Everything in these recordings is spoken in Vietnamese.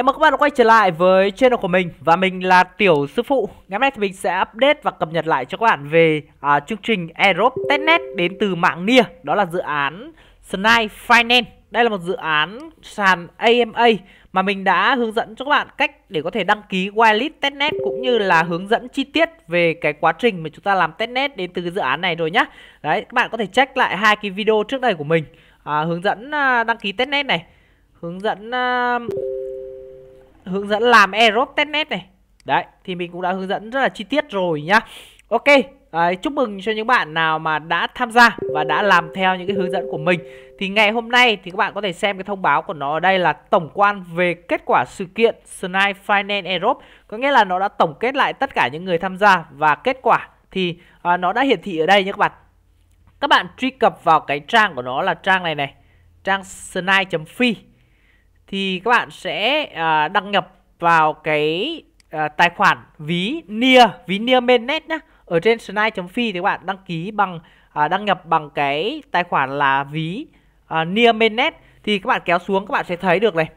Chào mừng các bạn đã quay trở lại với channel của mình và mình là Tiểu Sư Phụ. Ngày hôm nay thì mình sẽ update và cập nhật lại cho các bạn về à, chương trình Aerop Testnet đến từ mạng NIA, đó là dự án snipe Finance. Đây là một dự án sàn AMA mà mình đã hướng dẫn cho các bạn cách để có thể đăng ký whitelist testnet cũng như là hướng dẫn chi tiết về cái quá trình mà chúng ta làm testnet đến từ cái dự án này rồi nhá. Đấy, các bạn có thể check lại hai cái video trước đây của mình à, hướng dẫn à, đăng ký testnet này, hướng dẫn à, hướng dẫn làm Aerobe testnet này. Đấy, thì mình cũng đã hướng dẫn rất là chi tiết rồi nhá. Ok, Đấy, chúc mừng cho những bạn nào mà đã tham gia và đã làm theo những cái hướng dẫn của mình Thì ngày hôm nay thì các bạn có thể xem cái thông báo của nó ở đây là tổng quan về kết quả sự kiện Snipe Finance Europe Có nghĩa là nó đã tổng kết lại tất cả những người tham gia và kết quả thì à, nó đã hiển thị ở đây nhé các bạn Các bạn truy cập vào cái trang của nó là trang này này Trang snipe fi thì các bạn sẽ à, đăng nhập vào cái à, tài khoản ví nia ví nia mainnet nhá ở trên snipe phi thì các bạn đăng ký bằng à, đăng nhập bằng cái tài khoản là ví à, nia mainnet thì các bạn kéo xuống các bạn sẽ thấy được này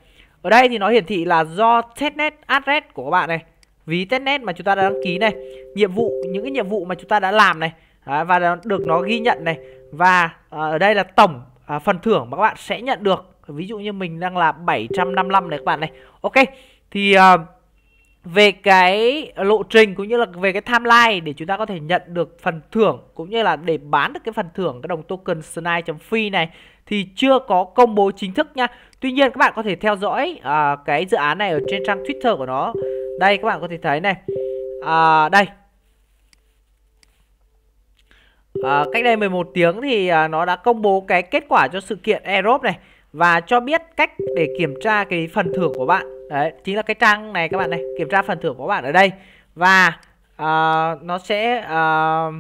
ở đây thì nó hiển thị là do testnet address của các bạn này ví testnet mà chúng ta đã đăng ký này nhiệm vụ những cái nhiệm vụ mà chúng ta đã làm này và được nó ghi nhận này và à, ở đây là tổng à, phần thưởng mà các bạn sẽ nhận được ví dụ như mình đang là 755 này các bạn này ok thì ờ, về cái lộ trình cũng như là về cái timeline để chúng ta có thể nhận được phần thưởng cũng như là để bán được cái phần thưởng cái đồng token snai.phi này thì chưa có công bố chính thức nha. Tuy nhiên các bạn có thể theo dõi à, cái dự án này ở trên trang Twitter của nó. Đây các bạn có thể thấy này. À, đây. À, cách đây 11 tiếng thì à, nó đã công bố cái kết quả cho sự kiện Aerobe này và cho biết cách để kiểm tra cái phần thưởng của bạn đấy chính là cái trang này các bạn này kiểm tra phần thưởng của bạn ở đây và uh, nó sẽ uh,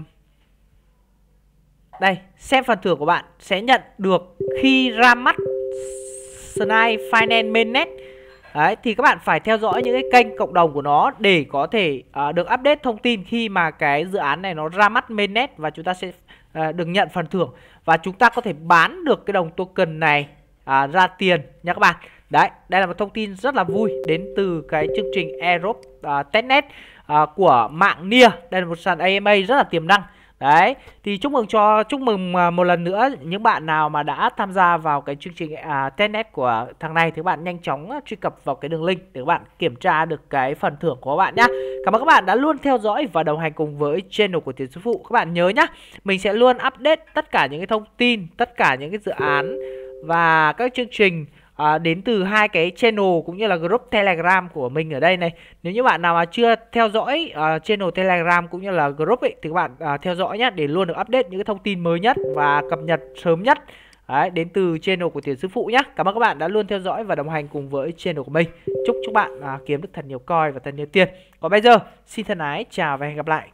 đây xem phần thưởng của bạn sẽ nhận được khi ra mắt Snai Finance Mainnet Đấy, thì các bạn phải theo dõi những cái kênh cộng đồng của nó để có thể uh, được update thông tin khi mà cái dự án này nó ra mắt mainnet và chúng ta sẽ uh, được nhận phần thưởng và chúng ta có thể bán được cái đồng token này à, ra tiền nha các bạn đấy đây là một thông tin rất là vui đến từ cái chương trình Europe à, Testnet à, của mạng Nia đây là một sàn AMA rất là tiềm năng đấy thì chúc mừng cho chúc mừng à, một lần nữa những bạn nào mà đã tham gia vào cái chương trình à, Testnet của thằng này thì các bạn nhanh chóng à, truy cập vào cái đường link để các bạn kiểm tra được cái phần thưởng của các bạn nhé cảm ơn các bạn đã luôn theo dõi và đồng hành cùng với channel của Tiến sư phụ các bạn nhớ nhá mình sẽ luôn update tất cả những cái thông tin tất cả những cái dự án và các chương trình à, đến từ hai cái channel cũng như là group Telegram của mình ở đây này. Nếu như bạn nào mà chưa theo dõi à, channel Telegram cũng như là group ấy, thì các bạn à, theo dõi nhé để luôn được update những cái thông tin mới nhất và cập nhật sớm nhất. Đấy, đến từ channel của Tiền Sư Phụ nhé. Cảm ơn các bạn đã luôn theo dõi và đồng hành cùng với channel của mình. Chúc chúc bạn à, kiếm được thật nhiều coi và thật nhiều tiền. Còn bây giờ, xin thân ái, chào và hẹn gặp lại.